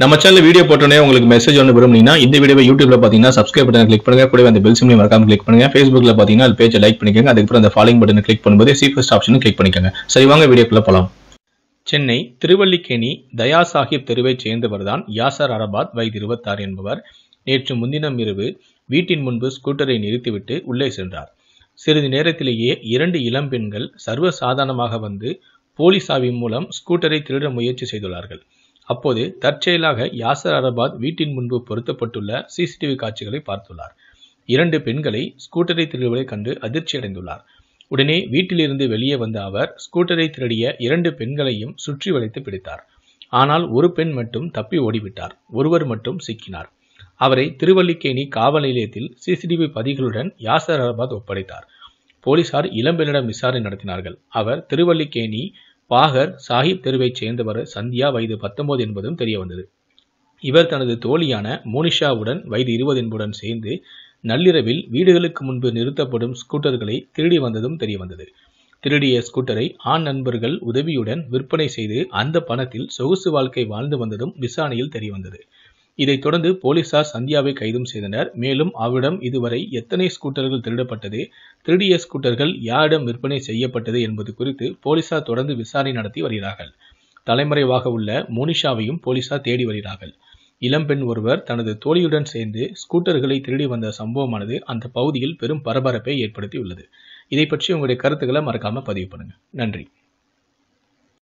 நம்ம channel video போட்டோன்னே உங்களுக்கு மெசேஜ் ஒன்று விரும்புனீங்கன்னா இந்த வீடியோ யூடியூப்ல பார்த்தீங்கன்னா சப்ஸ்கிரைப் பட்டன் கிளிக் பண்ணுங்க கூட அந்த பெல் சிம்லையும் மறக்காம கிளிக் பண்ணுங்க ஃபேஸ்புக்ல பார்த்தீங்கன்னா அது பேஜை லைக் பண்ணிக்கோங்க அதுக்கப்புறம் அந்த ஃபாலோயிங் பட்டன் கிளிக் பண்ணும்போது சீஃபஸ்ட் ஆப்ஷனும் கிளிக் பண்ணிக்கோங்க சரி வாங்க வீடியோக்குள்ள போகலாம் சென்னை திருவல்லிக்கேணி தயா சாஹிப் தெருவைச் சேர்ந்தவர்தான் யாசர் அரபாத் வயது இருபத்தாறு என்பவர் நேற்று முன்தினம் இரவு வீட்டின் முன்பு ஸ்கூட்டரை நிறுத்திவிட்டு உள்ளே சென்றார் சிறிது நேரத்திலேயே இரண்டு இளம்பெண்கள் சர்வசாதாரணமாக வந்து போலீஸாவின் மூலம் ஸ்கூட்டரை திருட முயற்சி செய்துள்ளார்கள் அப்போது தற்செயலாக யாசர் அரபாத் வீட்டின் முன்பு பொருத்தப்பட்டுள்ள சிசிடிவி காட்சிகளை பார்த்துள்ளார் இரண்டு பெண்களை ஸ்கூட்டரை திருடுவதை கண்டு அதிர்ச்சி அடைந்துள்ளார் உடனே வீட்டிலிருந்து வெளியே வந்த அவர் ஸ்கூட்டரை திருடிய இரண்டு பெண்களையும் சுற்றி வளைத்து பிடித்தார் ஆனால் ஒரு பெண் மட்டும் தப்பி ஓடிவிட்டார் ஒருவர் மட்டும் சிக்கினார் அவரை திருவல்லிக்கேணி காவல் நிலையத்தில் சிசிடிவி பதிகளுடன் யாசர் அரபாத் ஒப்படைத்தார் போலீசார் இளம்பெண்ணிடம் விசாரணை நடத்தினார்கள் அவர் திருவல்லிக்கேணி பாகர் சாஹிப் தெருவைச் சேர்ந்தவர் சந்தியா வயது பத்தொன்பது என்பதும் தெரிய வந்தது இவர் தனது தோழியான மோனிஷாவுடன் வயது இருபது என்புடன் சேர்ந்து நள்ளிரவில் வீடுகளுக்கு முன்பு நிறுத்தப்படும் ஸ்கூட்டர்களை திருடி வந்ததும் தெரிய வந்தது திருடிய ஸ்கூட்டரை ஆண் நண்பர்கள் உதவியுடன் விற்பனை செய்து அந்த பணத்தில் சொகுசு வாழ்க்கை வாழ்ந்து வந்ததும் விசாரணையில் தெரிய வந்தது இதைத் தொடர்ந்து போலீசார் சந்தியாவை கைதும் செய்தனர் மேலும் அவரிடம் இதுவரை எத்தனை ஸ்கூட்டர்கள் திருடப்பட்டது திருடிய ஸ்கூட்டர்கள் யாரிடம் விற்பனை செய்யப்பட்டது என்பது குறித்து போலீசார் தொடர்ந்து விசாரணை நடத்தி வருகிறார்கள் தலைமறைவாக உள்ள மோனிஷாவையும் போலீசார் தேடி வருகிறார்கள் இளம்பெண் ஒருவர் தனது தோழியுடன் சேர்ந்து ஸ்கூட்டர்களை திருடி வந்த சம்பவமானது அந்த பகுதியில் பெரும் பரபரப்பை ஏற்படுத்தியுள்ளது இதை பற்றி உங்களுடைய கருத்துக்களை மறக்காமல் பதிவு பண்ணுங்கள் நன்றி